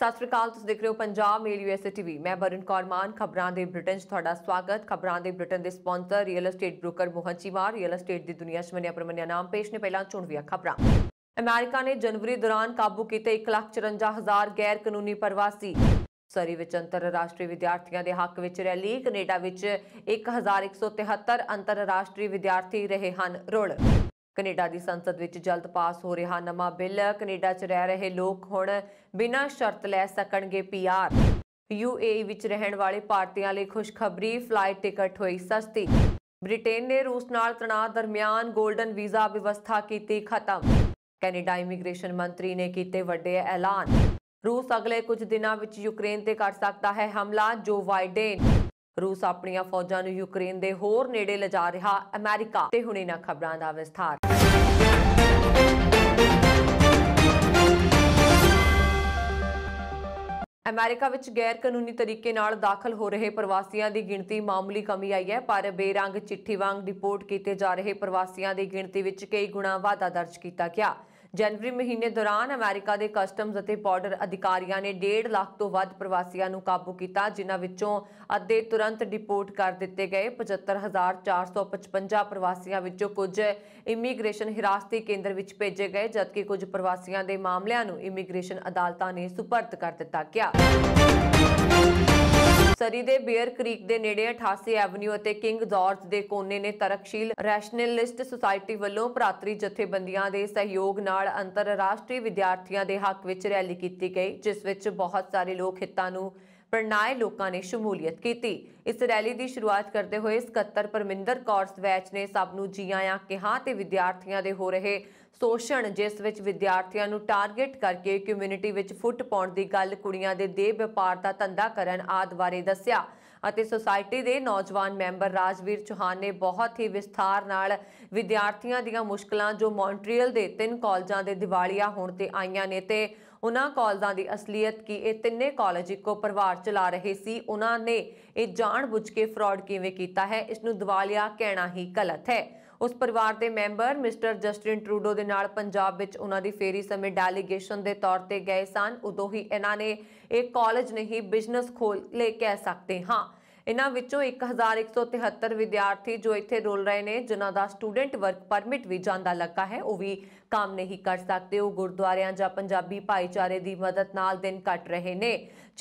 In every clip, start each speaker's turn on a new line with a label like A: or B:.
A: ਸਤਿ ਸ਼੍ਰੀ ਅਕਾਲ ਤੁਸੀਂ ਦੇਖ ਰਹੇ ਹੋ ਪੰਜਾਬ ਮੇਲ ਯੂਐਸਏ ਟੀਵੀ ਮੈਂ ਬਰਨ ਕੌਰਮਾਨ ਖਬਰਾਂ ਦੇ ਬ੍ਰਿਟਨ 'ਚ ਤੁਹਾਡਾ ਸਵਾਗਤ ਖਬਰਾਂ ਦੇ ਬ੍ਰਿਟਨ ਦੇ sponsor real estate broker Mohan Cheema real estate ਦੀ ਦੁਨੀਆ 'ਚ ਮੰਨਿਆ ਪਰਮੰਨਿਆ ਨਾਮ ਪੇਸ਼ ਨੇ ਪਹਿਲਾਂ ਚੁਣਵੀਆਂ ਖਬਰਾਂ ਅਮਰੀਕਾ ਨੇ ਜਨਵਰੀ ਦੌਰਾਨ ਕਾਬੂ ਕੀਤੇ 154000 ਗੈਰ ਕਾਨੂੰਨੀ ਪ੍ਰਵਾਸੀ ਸਰੀ ਵਿੱਚ ਅੰਤਰਰਾਸ਼ਟਰੀ ਵਿਦਿਆਰਥੀਆਂ ਦੇ ਹੱਕ ਵਿੱਚ ਰੈਲੀ ਕੈਨੇਡਾ ਵਿੱਚ 1173 ਅੰਤਰਰਾਸ਼ਟਰੀ ਵਿਦਿਆਰਥੀ ਰਹੇ ਹਨ ਰੋਲ ਕੈਨੇਡਾ ਦੀ ਸੰਸਦ ਵਿੱਚ ਜਲਦ ਪਾਸ ਹੋ ਰਿਹਾ ਨਵਾਂ ਬਿੱਲ ਕੈਨੇਡਾ 'ਚ ਰਹਿ ਰਹੇ ਲੋਕ ਹੁਣ ਬਿਨਾਂ ਸ਼ਰਤ ਲੈ ਸਕਣਗੇ ਪੀਆਰ ਯੂਏਈ ਵਿੱਚ ਰਹਿਣ ਵਾਲੇ ਭਾਰਤੀਆਂ ਲਈ ਖੁਸ਼ਖਬਰੀ ਫਲਾਈਟ ਟਿਕਟ ਹੋਈ ਸਸਤੀ ਬ੍ਰਿਟੇਨ ਨੇ ਰੂਸ ਨਾਲ ਤਣਾਅ ਦਰਮਿਆਨ 골ਡਨ ਵੀਜ਼ਾ ਵਿਵਸਥਾ ਕੀਤੀ ਖਤਮ ਕੈਨੇਡਾ ਇਮੀਗ੍ਰੇਸ਼ਨ ਮੰਤਰੀ ਨੇ ਕੀਤੇ ਵੱਡੇ ਐਲਾਨ ਰੂਸ ਅਗਲੇ ਕੁਝ ਦਿਨਾਂ ਵਿੱਚ ਯੂਕਰੇਨ ਤੇ ਕਰ ਸਕਦਾ ਹੈ ਹਮਲਾ ਜੋ ਵਾਈਡੇਨ ਰੂਸ ਆਪਣੀਆਂ ਫੌਜਾਂ ਨੂੰ ਯੂਕਰੇਨ ਦੇ ਹੋਰ ਨੇੜੇ ਲਿਜਾ ਰਿਹਾ ਅਮਰੀਕਾ ਤੇ ਹੁਣ ਇਹਨਾਂ ਖਬਰਾਂ ਦਾ ਵਿਸਥਾਰ ਅਮਰੀਕਾ ਵਿੱਚ ਗੈਰ ਕਾਨੂੰਨੀ ਤਰੀਕੇ ਨਾਲ ਦਾਖਲ ਹੋ ਰਹੇ ਪ੍ਰਵਾਸੀਆਂ ਦੀ ਗਿਣਤੀ ਮਾਮੂਲੀ ਕਮੀ ਆਈ ਹੈ ਪਰ ਬੇਰੰਗ ਚਿੱਠੀ ਵਾਂਗ ਰਿਪੋਰਟ ਕੀਤੇ ਜਾ ਰਹੇ ਪ੍ਰਵਾਸੀਆਂ ਦੀ ਗਿਣਤੀ ਵਿੱਚ ਕਈ ਗੁਣਾ ਵਾਧਾ ਦਰਜ ਕੀਤਾ ਗਿਆ ਜਨਵਰੀ ਮਹੀਨੇ ਦੌਰਾਨ ਅਮਰੀਕਾ ਦੇ ਕਸਟਮਸ ਅਤੇ ਬਾਰਡਰ ਅਧਿਕਾਰੀਆਂ ਨੇ 1.5 ਲੱਖ ਤੋਂ ਵੱਧ ਪ੍ਰਵਾਸੀਆਂ ਨੂੰ ਕਾਬੂ ਕੀਤਾ ਜਿਨ੍ਹਾਂ ਵਿੱਚੋਂ ਅੱਧੇ ਤੁਰੰਤ ਡਿਪੋਰਟ ਕਰ ਦਿੱਤੇ ਗਏ 75455 ਪ੍ਰਵਾਸੀਆਂ ਵਿੱਚੋਂ ਕੁਝ ਇਮੀਗ੍ਰੇਸ਼ਨ ਹਿਰਾਸਤੀ ਕੇਂਦਰ ਵਿੱਚ ਭੇਜੇ ਗਏ ਜਦਕਿ ਕੁਝ ਪ੍ਰਵਾਸੀਆਂ ਦੇ ਮਾਮਲਿਆਂ ਨੂੰ ਇਮੀਗ੍ਰੇਸ਼ਨ ਅਦਾਲਤਾਂ ਨੇ ਸੁਪਰਦ ਕਰ ਦਿੱਤਾ ਗਿਆ ਸਰੀ ਦੇ ਬੀਅਰ ਕ੍ਰੀਕ ਦੇ ਨੇੜੇ 88 ਐਵਨਿਊ ਅਤੇ ਕਿੰਗ ਜਾਰਜ ਦੇ ਕੋਨੇ ਨੇ ਤਰਕਸ਼ੀਲ ਰੈਸ਼ਨਲਿਸਟ ਸੁਸਾਇਟੀ ਵੱਲੋਂ ਭਰਾਤਰੀ ਜਥੇਬੰਦੀਆਂ ਦੇ ਸਹਿਯੋਗ ਨਾਲ ਅੰਤਰਰਾਸ਼ਟਰੀ ਵਿਦਿਆਰਥੀਆਂ ਦੇ ਹੱਕ ਵਿੱਚ ਰੈਲੀ ਕੀਤੀ ਗਈ ਜਿਸ ਵਿੱਚ ਬਹੁਤ ਸਾਰੇ ਲੋਕ ਹਿੱਤਾਂ ਨੂੰ ਪ੍ਰਣਾਏ ਲੋਕਾਂ ਨੇ ਸ਼ਮੂਲੀਅਤ ਕੀਤੀ ਇਸ ਰੈਲੀ ਦੀ ਸ਼ੁਰੂਆਤ ਕਰਦੇ ਹੋਏ ਸਕੱਤਰ ਪਰਮਿੰਦਰ ਕੌਰ ਸਵੈਚ ਨੇ ਸਭ ਨੂੰ ਜੀ ਆਇਆਂ ਕਿਹਾ ਤੇ ਵਿਦਿਆਰਥੀਆਂ ਦੇ ਹੋ ਰਹੇ ਸ਼ੋਸ਼ਣ ਜਿਸ ਵਿੱਚ ਵਿਦਿਆਰਥੀਆਂ ਨੂੰ ਟਾਰਗੇਟ ਕਰਕੇ ਕਮਿਊਨਿਟੀ ਵਿੱਚ ਫੁੱਟ ਪਾਉਣ ਦੀ ਗੱਲ ਕੁੜੀਆਂ ਦੇ ਦੇ ਵਪਾਰ ਦਾ ਧੰਦਾ ਕਰਨ ਆਦ ਬਾਰੇ ਦੱਸਿਆ ਅਤੇ ਸੋਸਾਇਟੀ ਦੇ ਨੌਜਵਾਨ ਮੈਂਬਰ ਰਾਜਵੀਰ ਚੋਹਾਨ ਨੇ ਬਹੁਤ ਹੀ ਵਿਸਥਾਰ ਨਾਲ ਵਿਦਿਆਰਥੀਆਂ ਦੀਆਂ ਮੁਸ਼ਕਲਾਂ ਜੋ ਮੌਂਟਰੀਅਲ ਦੇ ਤਿੰਨ ਕਾਲਜਾਂ ਦੇ ਦਿਵਾਲੀਆ ਹੋਣ ਤੇ ਆਈਆਂ ਨੇ ਤੇ ਉਹਨਾਂ ਕਾਲਜਾਂ ਦੀ ਅਸਲੀਅਤ ਕੀ ਇਹ ਤਿੰਨੇ ਕਾਲਜ ਇੱਕੋ ਪਰਿਵਾਰ ਚਲਾ ਰਹੇ ਸੀ ਉਹਨਾਂ ਨੇ ਇਹ ਜਾਣ ਬੁੱਝ ਕੇ ਫਰਾਡ ਕਿਵੇਂ ਕੀਤਾ ਹੈ ਇਸ ਨੂੰ ਦਿਵਾਲੀਆ ਕਹਿਣਾ ਹੀ ਗਲਤ ਹੈ ਉਸ ਪਰਿਵਾਰ ਦੇ ਮੈਂਬਰ ਮਿਸਟਰ ਜਸਟਿਨ ਟਰੂਡੋ ਦੇ ਨਾਲ ਪੰਜਾਬ ਵਿੱਚ ਉਹਨਾਂ ਦੀ ਫੇਰੀ ਸਮੇਂ ਡੈਲੀਗੇਸ਼ਨ ਦੇ ਤੌਰ ਤੇ ਗਏ ਸਨ ਉਦੋਂ ਹੀ ਇਹਨਾਂ ਨੇ ਇਹ ਕਾਲਜ ਨਹੀਂ ਬਿਜ਼ਨਸ ਖੋਲ ਲੈ ਕਹਿ ਸਕਦੇ ਹਾਂ ਇਹਨਾਂ ਵਿੱਚੋਂ 1173 ਵਿਦਿਆਰਥੀ ਜੋ ਇੱਥੇ ਰੋਲ ਰਹੇ ਨੇ ਜਿਨ੍ਹਾਂ ਦਾ ਸਟੂਡੈਂਟ ਵਰਕ ਪਰਮਿਟ ਵੀ ਜਾਂਦਾ ਲੱਗਾ ਹੈ ਉਹ ਵੀ ਕੰਮ ਨਹੀਂ ਕਰ ਸਕਦੇ ਉਹ ਗੁਰਦੁਆਰਿਆਂ ਜਾਂ ਪੰਜਾਬੀ ਭਾਈਚਾਰੇ ਦੀ ਮਦਦ ਨਾਲ ਦਿਨ ਕੱਟ ਰਹੇ ਨੇ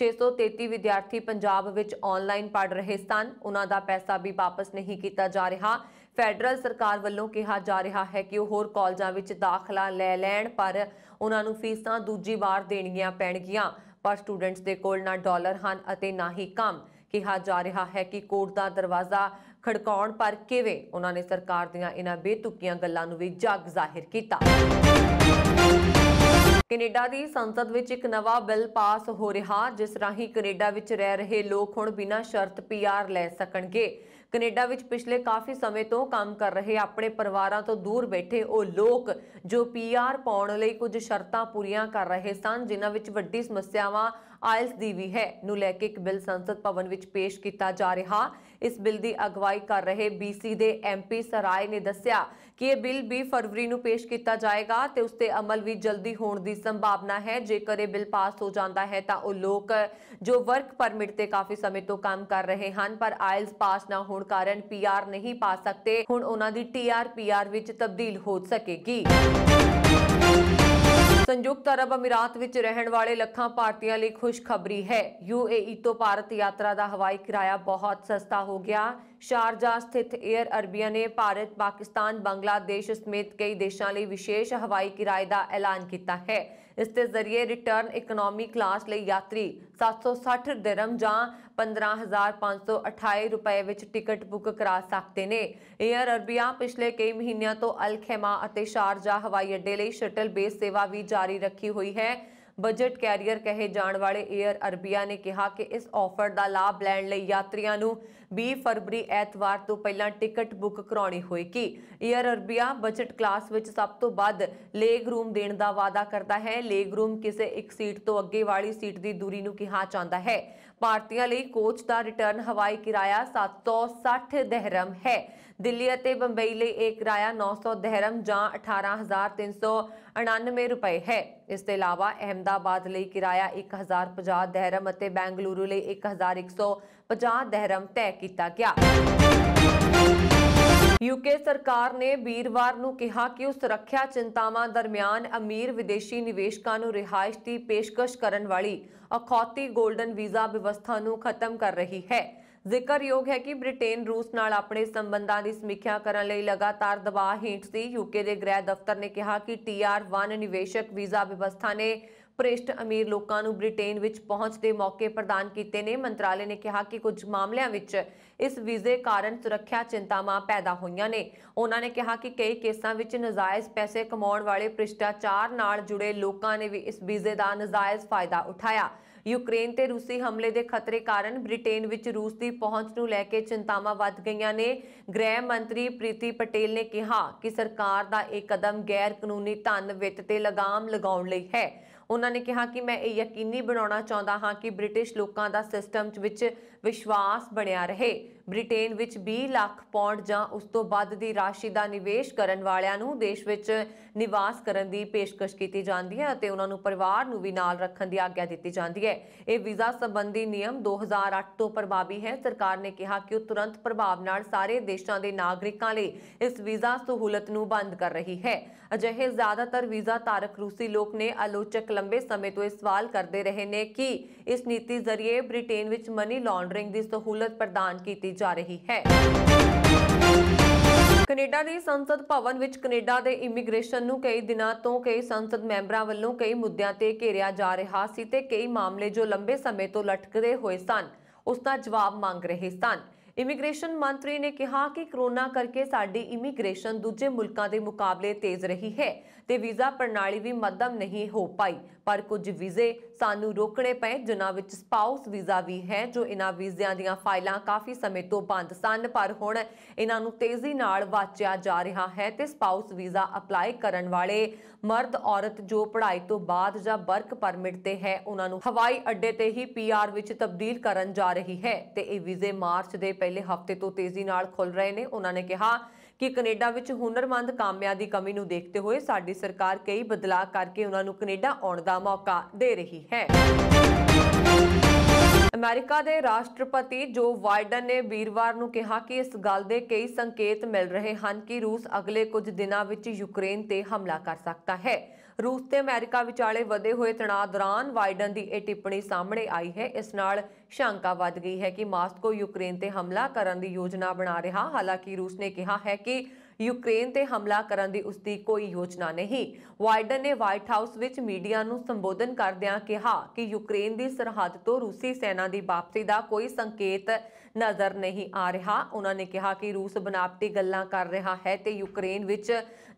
A: 633 ਵਿਦਿਆਰਥੀ ਪੰਜਾਬ ਵਿੱਚ ਆਨਲਾਈਨ ਪੜ ਰਹੇ ਸਨ ਉਹਨਾਂ ਦਾ ਪੈਸਾ ਵੀ ਵਾਪਸ ਨਹੀਂ ਕੀਤਾ ਜਾ ਰਿਹਾ ਫੈਡਰਲ ਸਰਕਾਰ ਵੱਲੋਂ ਕਿਹਾ ਜਾ ਰਿਹਾ ਹੈ ਕਿ ਉਹ ਹੋਰ ਕਾਲਜਾਂ ਵਿੱਚ ਦਾਖਲਾ ਲੈ ਲੈਣ ਪਰ ਉਹਨਾਂ ਨੂੰ ਫੀਸਾਂ ਦੂਜੀ ਵਾਰ ਦੇਣੀਆਂ ਪੈਣਗੀਆਂ ਪਰ ਸਟੂਡੈਂਟਸ ਦੇ ਕੋਲ ਨਾ ਡਾਲਰ ਹਨ ਅਤੇ ਨਾ ਹੀ ਕੰਮ ਕਿਹਾ ਜਾ ਰਿਹਾ ਹੈ ਕਿ ਕੋਰਟ ਦਾ ਦਰਵਾਜ਼ਾ ਖੜਕਾਉਣ ਪਰ ਕਿਵੇਂ ਉਹਨਾਂ ਨੇ ਸਰਕਾਰ ਦੀਆਂ ਇਹਨਾਂ ਬੇਤੁਕੀਆਂ ਗੱਲਾਂ ਨੂੰ ਵੀ ਜੱਗ ਜ਼ਾਹਿਰ ਕੀਤਾ ਕੈਨੇਡਾ ਦੀ ਸੰਸਦ ਵਿੱਚ ਇੱਕ ਨਵਾਂ ਬਿੱਲ ਪਾਸ ਹੋ ਰਿਹਾ ਜਿਸ ਰਾਹੀਂ ਕੈਨੇਡਾ ਵਿੱਚ ਰਹਿ ਰਹੇ ਲੋਕ ਹੁਣ ਬਿਨਾਂ ਸ਼ਰਤ ਪੀਆਰ ਲੈ ਸਕਣਗੇ ਕੈਨੇਡਾ ਵਿੱਚ ਪਿਛਲੇ ਕਾਫੀ ਸਮੇਂ ਤੋਂ ਕੰਮ ਕਰ ਰਹੇ ਆਪਣੇ ਪਰਿਵਾਰਾਂ ਤੋਂ ਦੂਰ ਬੈਠੇ ਉਹ ਲੋਕ ਜੋ ਪੀਆਰ ਪਾਉਣ ਲਈ ਕੁਝ ਸ਼ਰਤਾਂ ਪੂਰੀਆਂ ਕਰ ਰਹੇ ਸਨ ਜਿਨ੍ਹਾਂ ਵਿੱਚ ਵੱਡੀ ਸਮੱਸਿਆਵਾਂ ਆਇਲਸ ਦੀ ਵੀ ਹੈ ਨੂੰ ਲੈ ਕੇ ਇੱਕ ਬਿੱਲ ਸੰਸਦ ਭਵਨ ਵਿੱਚ ਪੇਸ਼ ਕੀਤਾ ਜਾ ਰਿਹਾ ਇਸ ਬਿੱਲ ਦੀ ਅਗਵਾਈ ਕਰ ਰਹੇ ਬੀਸੀ ਦੇ ਐਮਪੀ ਸਰਾਏ ਨੇ ਦੱਸਿਆ ਕਿ ਇਹ ਬਿੱਲ 20 ਫਰਵਰੀ ਨੂੰ ਪੇਸ਼ ਕੀਤਾ ਜਾਏਗਾ ਤੇ ਉਸ ਤੇ ਅਮਲ ਵੀ ਜਲਦੀ ਹੋਣ ਦੀ ਸੰਭਾਵਨਾ ਹੈ ਜੇਕਰ ਇਹ ਬਿੱਲ ਪਾਸ ਹੋ ਜਾਂਦਾ ਹੈ ਤਾਂ ਉਹ ਲੋਕ ਜੋ ਵਰਕ ਪਰਮਿਟ ਤੇ ਕਾਫੀ ਸਮੇਂ ਤੋਂ ਕੰਮ ਕਰ ਰਹੇ ਹਨ ਪਰ ਆਇਲਸ ਪਾਸ ਨਾ ਹੋਣ ਹੋਣ ਕਾਰਨ ਪੀਆਰ ਨਹੀਂ ਪਾ ਸਕਤੇ ਹੁਣ ਉਹਨਾਂ ਦੀ ਟੀਆਰਪੀਆਰ ਵਿੱਚ ਤਬਦੀਲ ਹੋ ਸਕੇਗੀ ਸੰਯੁਕਤ ਅਰਬ ਅਮੀਰਾਤ ਵਿੱਚ ਰਹਿਣ ਵਾਲੇ ਲੱਖਾਂ ਭਾਰਤੀਆਂ ਲਈ ਖੁਸ਼ਖਬਰੀ ਹੈ ਯੂਏਈ ਤੋਂ ਭਾਰਤ ਯਾਤਰਾ ਦਾ ਹਵਾਈ ਕਿਰਾਇਆ ਬਹੁਤ ਸਸਤਾ ਹੋ ਗਿਆ ਸ਼ਾਰਜਾ ਸਥਿਤ 에ਅਰ ਅਰਬੀਆ ਨੇ ਭਾਰਤ ਪਾਕਿਸਤਾਨ ਬੰਗਲਾਦੇਸ਼ ਸਮੇਤ ਕਈ ਦੇਸ਼ਾਂ ਲਈ ਵਿਸ਼ੇਸ਼ ਹਵਾਈ ਕਿਰਾਏ ਦਾ ਐਲਾਨ ਕੀਤਾ ਹੈ ਇਸ ਦੇ ਜ਼ਰੀਏ ਰਿਟਰਨ ਇਕਨੋਮੀ ਕਲਾਸ ਲਈ ਯਾਤਰੀ 760 ਦਿਰਮ ਜਾਂ 15528 ਰੁਪਏ ਵਿੱਚ ਟਿਕਟ ਬੁੱਕ ਕਰਾ ਸਕਦੇ ਨੇ 에ਅਰ ਅਰਬੀਆ ਪਿਛਲੇ ਕਈ ਮਹੀਨਿਆਂ ਤੋਂ ਅਲ ਖੈਮਾ ਅਤੇ ਸ਼ਾਰਜਾ ਹਵਾਈ ਅੱਡੇ ਲਈ ਸ਼ਟਲ ਬੇਸ ਸੇਵਾ ਵੀ ਜਾਰੀ ਰੱਖੀ ਹੋਈ ਹੈ ਬਜਟ ਕੈਰੀਅਰ ਕਹੇ ਜਾਣ ਵਾਲੇ 에ਅਰ ਅਰਬੀਆ ਨੇ ਕਿਹਾ ਕਿ ਇਸ ਆਫਰ ਦਾ ਲਾਭ ਲੈਣ ਲਈ ਯਾਤਰੀਆਂ ਨੂੰ 20 ਫਰਵਰੀ ਐਤਵਾਰ ਤੋਂ ਪਹਿਲਾਂ ਟਿਕਟ ਬੁੱਕ ਕਰਾਉਣੀ ਹੋਏਗੀ 에ਅਰ ਅਰਬੀਆ ਬਜਟ ਕਲਾਸ ਵਿੱਚ ਸਭ ਤੋਂ ਵੱਧ ਲੇਗ ਰੂਮ ਦੇਣ ਦਾ ਵਾਅਦਾ ਕਰਦਾ ਹੈ ਲੇਗ ਰੂਮ ਕਿਸੇ ਇੱਕ ਸੀਟ ਤੋਂ ਅੱਗੇ ਵਾਲੀ ਸੀਟ ਦੀ ਦੂਰੀ ਨੂੰ ਕਿਹਾ ਜਾਂਦਾ ਹੈ ਭਾਰਤੀਆਂ ਲਈ ਕੋਚ ਦਾ ਰਿਟਰਨ ਹਵਾਈ ਕਿਰਾਇਆ 760 ਦਹਿਰਮ ਹੈ ਦਿੱਲੀ ਅਤੇ ਬੰਬਈ ਲਈ ਇਹ ਕਿਰਾਇਆ 900 ਦਹਿਰਮ ਜਾਂ 18399 ਰੁਪਏ ਹੈ ਇਸ ਤੋਂ ਇਲਾਵਾ ਅਹਮਦਾਬਾਦ ਲਈ ਕਿਰਾਇਆ 1050 ਦਹਿਰਮ ਅਤੇ ਬੈਂਗਲੁਰੂ ਲਈ 1150 ਦਹਿਰਮ ਤੈਅ ਕੀਤਾ ਗਿਆ ਯੂਕੇ ਸਰਕਾਰ ਨੇ ਵੀਰਵਾਰ ਨੂੰ ਕਿਹਾ ਕਿ ਉਹ ਸੁਰੱਖਿਆ ਚਿੰਤਾਵਾਂ ਦਰਮਿਆਨ ਅਮੀਰ ਵਿਦੇਸ਼ੀ ਨਿਵੇਸ਼ਕਾਂ ਨੂੰ ਰਿਹਾਇਸ਼ ਦੀ ਪੇਸ਼ਕਸ਼ ਕਰਨ ਵਾਲੀ ਅਖੌਤੀ 골ਡਨ ਵੀਜ਼ਾ ਵਿਵਸਥਾ ਨੂੰ ਖਤਮ ਕਰ ਰਹੀ ਹੈ ਜ਼ਿਕਰਯੋਗ ਹੈ ਕਿ ਬ੍ਰਿਟੇਨ ਰੂਸ ਨਾਲ ਆਪਣੇ ਸੰਬੰਧਾਂ ਦੀ ਸਮੀਖਿਆ ਕਰਨ ਲਈ ਲਗਾਤਾਰ ਦਬਾਅ ਹੇਠ ਸੀ ਯੂਕੇ ਦੇ ਗ੍ਰਹਿ ਦਫ਼ਤਰ ਨੇ ਕਿਹਾ ਕਿ ਟੀਆਰ1 ਨਿਵੇਸ਼ਕ ਵੀਜ਼ਾ ਵਿਵਸਥਾ ਨੇ ਭ੍ਰਿਸ਼ਟ ਅਮੀਰ ਲੋਕਾਂ ਨੂੰ ਬ੍ਰਿਟੇਨ ਵਿੱਚ ਪਹੁੰਚ ਦੇ ਮੌਕੇ ਪ੍ਰਦਾਨ ਕੀਤੇ ਨੇ ਮੰਤਰਾਲੇ ਨੇ ਕਿਹਾ ਕਿ ਕੁਝ ਮਾਮਲਿਆਂ ਵਿੱਚ ਇਸ ਵੀਜ਼ੇ ਕਾਰਨ ਸੁਰੱਖਿਆ ਚਿੰਤਾਵਾਂ ਪੈਦਾ ਹੋਈਆਂ ਨੇ ਉਹਨਾਂ ਨੇ ਕਿਹਾ ਕਿ ਕਈ ਕੇਸਾਂ ਵਿੱਚ ਨਜਾਇਜ਼ ਪੈਸੇ ਕਮਾਉਣ ਵਾਲੇ ਭ੍ਰਿਸ਼ਟਾਚਾਰ ਨਾਲ ਜੁੜੇ ਲੋਕਾਂ ਨੇ ਵੀ ਇਸ ਵੀਜ਼ੇ ਦਾ ਨਜਾਇਜ਼ ਫਾਇਦਾ ਉਠਾਇਆ ਯੂਕਰੇਨ ਤੇ ਰੂਸੀ ਹਮਲੇ ਦੇ ਖਤਰੇ ਕਾਰਨ ਬ੍ਰਿਟੇਨ ਵਿੱਚ ਰੂਸ ਦੀ ਪਹੁੰਚ ਨੂੰ ਲੈ ਕੇ ਚਿੰਤਾਵਾਂ ਵੱਧ ਗਈਆਂ ਨੇ ਗ੍ਰਹਿ ਮੰਤਰੀ ਪ੍ਰੀਤੀ ਪਟੇਲ ਨੇ ਕਿਹਾ ਕਿ ਸਰਕਾਰ ਦਾ ਇਹ ਕਦਮ ਗੈਰ ਕਾਨੂੰਨੀ ਧਨ ਵਿੱਤ ਤੇ ਲਗਾਮ ਲਗਾਉਣ ਲਈ ਹੈ ਉਹਨਾਂ ਨੇ ਕਿਹਾ ਕਿ ਮੈਂ ਇਹ ਯਕੀਨੀ ਬਣਾਉਣਾ ਚਾਹੁੰਦਾ ਹਾਂ ਕਿ ਬ੍ਰਿਟਿਸ਼ ਲੋਕਾਂ ਦਾ ਸਿਸਟਮ ਵਿੱਚ ਵਿਸ਼ਵਾਸ ਬਣਿਆ ਰਹੇ ਬ੍ਰਿਟੇਨ ਵਿੱਚ 20 ਲੱਖ ਪੌਂਡ ਜਾਂ ਉਸ ਤੋਂ ਵੱਧ ਦੀ ਰਾਸ਼ੀ ਦਾ ਨਿਵੇਸ਼ ਕਰਨ ਵਾਲਿਆਂ ਨੂੰ ਦੇਸ਼ ਵਿੱਚ ਨਿਵਾਸ ਕਰਨ ਦੀ ਪੇਸ਼ਕਸ਼ ਕੀਤੀ ਜਾਂਦੀ ਹੈ ਅਤੇ ਉਹਨਾਂ ਨੂੰ ਪਰਿਵਾਰ ਨੂੰ ਵੀ ਨਾਲ ਰੱਖਣ ਦੀ ਆਗਿਆ ਦਿੱਤੀ ਜਾਂਦੀ ਹੈ ਇਹ ਵੀਜ਼ਾ ਸੰਬੰਧੀ ਨਿਯਮ 2008 ਤੋਂ ਪ੍ਰਭਾਵੀ ਹੈ ਸਰਕਾਰ ਨੇ ਕਿਹਾ ਕਿ ਉਹ ਤੁਰੰਤ ਪ੍ਰਭਾਵ ਨਾਲ ਸਾਰੇ ਦੇਸ਼ਾਂ ਦੇ ਨਾਗਰਿਕਾਂ ਲਈ ਇਸ ਵੀਜ਼ਾ ਸਹੂਲਤ ਨੂੰ ਬੰਦ ਕਰ ਰਹੀ ਹੈ ਅਜਿਹੇ ਜ਼ਿਆਦਾਤਰ ਵੀਜ਼ਾ ਧਾਰਕ ਰੂਸੀ ਲੋਕ ਨੇ ਆਲੋਚਕ ਲੰਬੇ ਸਮੇਂ ਤੋਂ ਇਹ ਸਵਾਲ ਕਰਦੇ ਰਹੇ ਨੇ ਕਿ ਇਸ ਨੀਤੀ ਜ਼ਰੀਏ ਬ੍ਰਿਟੇਨ ਵਿੱਚ ਮਨੀ ਲਾਂਡਰਿੰਗ ਦੀ ਸਹੂਲਤ ਪ੍ਰਦਾਨ ਕੀਤੀ ਜਾ ਰਹੀ ਹੈ ਕੈਨੇਡਾ ਦੀ ਸੰਸਦ ਭਵਨ ਵਿੱਚ ਕੈਨੇਡਾ ਦੇ ਇਮੀਗ੍ਰੇਸ਼ਨ ਨੂੰ ਕਈ ਦਿਨਾਂ ਤੋਂ ਕਈ ਸੰਸਦ ਮੈਂਬਰਾਂ ਵੱਲੋਂ ਕਈ ਮੁੱਦਿਆਂ ਤੇ ਘੇਰਿਆ ਜਾ ਰਿਹਾ ਸੀ ਤੇ ਕਈ ਮਾਮਲੇ ਜੋ ਲੰਬੇ ਸਮੇਂ ਤੋਂ ਲਟਕਦੇ ਹੋਏ ਸਨ ਉਸ ਦਾ ਜਵਾਬ ਮੰਗ ਰਹੇ ਸਨ ਇਮੀਗ੍ਰੇਸ਼ਨ ਮੰਤਰੀ ਨੇ ਕਿਹਾ ਕਿ ਕਰੋਨਾ ਕਰਕੇ ਸਾਡੀ ਇਮੀਗ੍ਰੇਸ਼ਨ ਦੂਜੇ ਮੁਲਕਾਂ ਦੇ ਮੁਕਾਬਲੇ ਤੇਜ਼ ਰਹੀ ਹੈ ਤੇ ਵੀਜ਼ਾ ਪ੍ਰਣਾਲੀ ਵੀ ਮੱਧਮ ਨਹੀਂ ਹੋ ਪਾਈ ਪਰ ਕੁਝ ਵੀਜ਼ੇ ਸਾਨੂੰ ਰੋਕਣੇ ਪਏ ਜਿਨ੍ਹਾਂ ਵਿੱਚ ਸਪਾਊਸ ਵੀਜ਼ਾ ਵੀ ਹੈ ਜੋ ਇਹਨਾਂ ਵੀਜ਼ਿਆਂ ਦੀਆਂ ਫਾਈਲਾਂ ਕਾਫੀ ਸਮੇਂ ਤੋਂ ਬੰਦ ਸਨ ਪਰ ਹੁਣ ਇਹਨਾਂ ਨੂੰ ਤੇਜ਼ੀ ਨਾਲ ਵਾਚਿਆ ਜਾ ਰਿਹਾ ਹੈ ਤੇ ਸਪਾਊਸ ਵੀਜ਼ਾ ਅਪਲਾਈ ਕਰਨ ਵਾਲੇ ਮਰਦ ਔਰਤ ਜੋ ਪੜ੍ਹਾਈ ਤੋਂ ਬਾਅਦ ਜਾਂ ਵਰਕ ਪਰਮਿਟ ਤੇ ਹੈ ਉਹਨਾਂ ਨੂੰ ਹਵਾਈ ਅੱਡੇ ਤੇ ਹੀ ਪੀਆਰ ਵਿੱਚ ਤਬਦੀਲ ਕਰਨ ਜਾ ਰਹੀ ਹੈ ਤੇ ਇਹ ਵੀਜ਼ੇ ਮਾਰਚ ਦੇ ਪਹਿਲੇ ਹਫ਼ਤੇ ਤੋਂ ਤੇਜ਼ੀ ਨਾਲ ਖੁੱਲ ਰਹੇ ਨੇ ਉਹਨਾਂ ਨੇ ਕਿਹਾ ਕਿ ਕੈਨੇਡਾ ਵਿੱਚ ਹੁਨਰਮੰਦ ਕਾਮਿਆਂ ਦੀ ਕਮੀ ਨੂੰ ਦੇਖਦੇ ਹੋਏ ਸਾਡੀ ਸਰਕਾਰ ਕਈ ਬਦਲਾਅ ਕਰਕੇ ਉਹਨਾਂ ਨੂੰ ਕੈਨੇਡਾ ਆਉਣ ਦਾ ਮੌਕਾ ਦੇ ਰਹੀ ਹੈ ਅਮਰੀਕਾ ਦੇ ਰਾਸ਼ਟਰਪਤੀ ਜੋ ਵਾਈਡਨ ਨੇ ਵੀਰਵਾਰ ਨੂੰ ਕਿਹਾ ਕਿ ਇਸ ਗੱਲ ਦੇ ਕਈ ਸੰਕੇਤ ਮਿਲ ਰਹੇ ਹਨ ਕਿ ਰੂਸ ਅਗਲੇ ਕੁਝ ਦਿਨਾਂ ਵਿੱਚ ਯੂਕਰੇਨ ਤੇ ਹਮਲਾ ਕਰ ਸਕਦਾ ਹੈ ਰੂਸ ਤੇ ਅਮਰੀਕਾ ਵਿਚਾਲੇ ਵਧੇ ਹੋਏ ਤਣਾਅ ਦੌਰਾਨ ਵਾਈਡਨ ਦੀ ਇਹ ਟਿੱਪਣੀ ਸਾਹਮਣੇ ਆਈ ਹੈ ਇਸ ਨਾਲ ਸ਼ੰਕਾ ਵੱਧ ਗਈ ਹੈ ਕਿ ਮਾਸਕੋ ਯੂਕਰੇਨ ਤੇ ਹਮਲਾ ਕਰਨ ਦੀ ਯੋਜਨਾ ਬਣਾ ਰਿਹਾ ਹਾਲਾਂਕਿ ਰੂਸ ਨੇ ਕਿਹਾ ਹੈ ਕਿ ਯੂਕਰੇਨ ਤੇ ਹਮਲਾ ਕਰਨ ਦੀ ਉਸ ਦੀ ਕੋਈ ਯੋਜਨਾ ਨਹੀਂ ਵਾਈਡਨ ਨੇ ਵਾਈਟ ਹਾਊਸ ਵਿੱਚ ਮੀਡੀਆ ਨੂੰ ਸੰਬੋਧਨ ਕਰਦਿਆਂ ਕਿਹਾ ਕਿ ਯੂਕਰੇਨ ਦੀ ਸਰਹੱਦ ਤੋਂ ਰੂਸੀ ਸੈਨਾ ਦੀ ਵਾਪਸੀ ਦਾ ਕੋਈ ਸੰਕੇਤ ਨਜ਼ਰ ਨਹੀਂ ਆ ਰਿਹਾ ਉਹਨਾਂ ਨੇ ਕਿਹਾ ਕਿ ਰੂਸ ਬਨਾਪਟੀ ਗੱਲਾਂ ਕਰ ਰਿਹਾ ਹੈ ਤੇ ਯੂਕਰੇਨ ਵਿੱਚ